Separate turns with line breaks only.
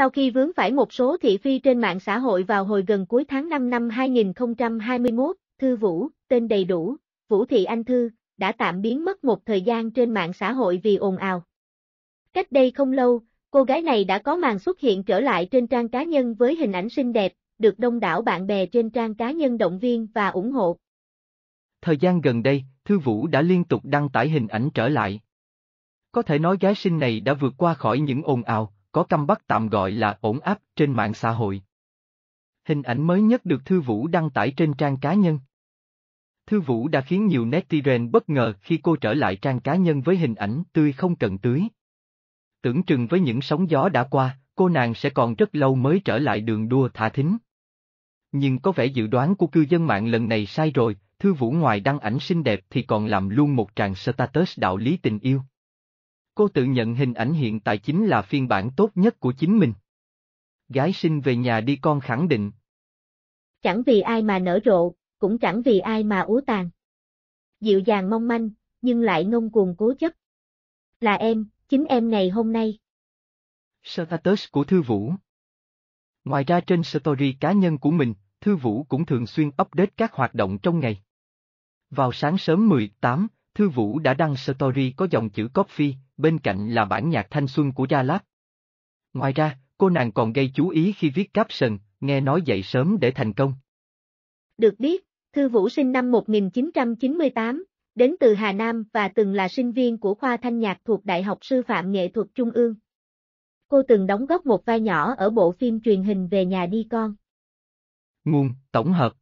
Sau khi vướng phải một số thị phi trên mạng xã hội vào hồi gần cuối tháng 5 năm 2021, Thư Vũ, tên đầy đủ, Vũ Thị Anh Thư, đã tạm biến mất một thời gian trên mạng xã hội vì ồn ào. Cách đây không lâu, cô gái này đã có màn xuất hiện trở lại trên trang cá nhân với hình ảnh xinh đẹp, được đông đảo bạn bè trên trang cá nhân động viên và ủng hộ.
Thời gian gần đây, Thư Vũ đã liên tục đăng tải hình ảnh trở lại. Có thể nói gái xinh này đã vượt qua khỏi những ồn ào, có căm bắt tạm gọi là ổn áp trên mạng xã hội. Hình ảnh mới nhất được Thư Vũ đăng tải trên trang cá nhân. Thư Vũ đã khiến nhiều netizen bất ngờ khi cô trở lại trang cá nhân với hình ảnh tươi không cần tưới. Tưởng chừng với những sóng gió đã qua, cô nàng sẽ còn rất lâu mới trở lại đường đua thả thính. Nhưng có vẻ dự đoán của cư dân mạng lần này sai rồi, Thư Vũ ngoài đăng ảnh xinh đẹp thì còn làm luôn một tràng status đạo lý tình yêu. Cô tự nhận hình ảnh hiện tại chính là phiên bản tốt nhất của chính mình. Gái sinh về nhà đi con khẳng định.
Chẳng vì ai mà nở rộ, cũng chẳng vì ai mà úa tàn. Dịu dàng mong manh, nhưng lại ngông cuồng cố chấp. Là em, chính em ngày hôm nay.
Status của Thư Vũ Ngoài ra trên story cá nhân của mình, Thư Vũ cũng thường xuyên update các hoạt động trong ngày. Vào sáng sớm 18, Thư Vũ đã đăng story có dòng chữ copy, bên cạnh là bản nhạc thanh xuân của Gia Lab. Ngoài ra, cô nàng còn gây chú ý khi viết caption, nghe nói dậy sớm để thành công.
Được biết, Thư Vũ sinh năm 1998, đến từ Hà Nam và từng là sinh viên của khoa thanh nhạc thuộc Đại học Sư phạm Nghệ thuật Trung ương. Cô từng đóng góp một vai nhỏ ở bộ phim truyền hình Về nhà đi con.
Nguồn, tổng hợp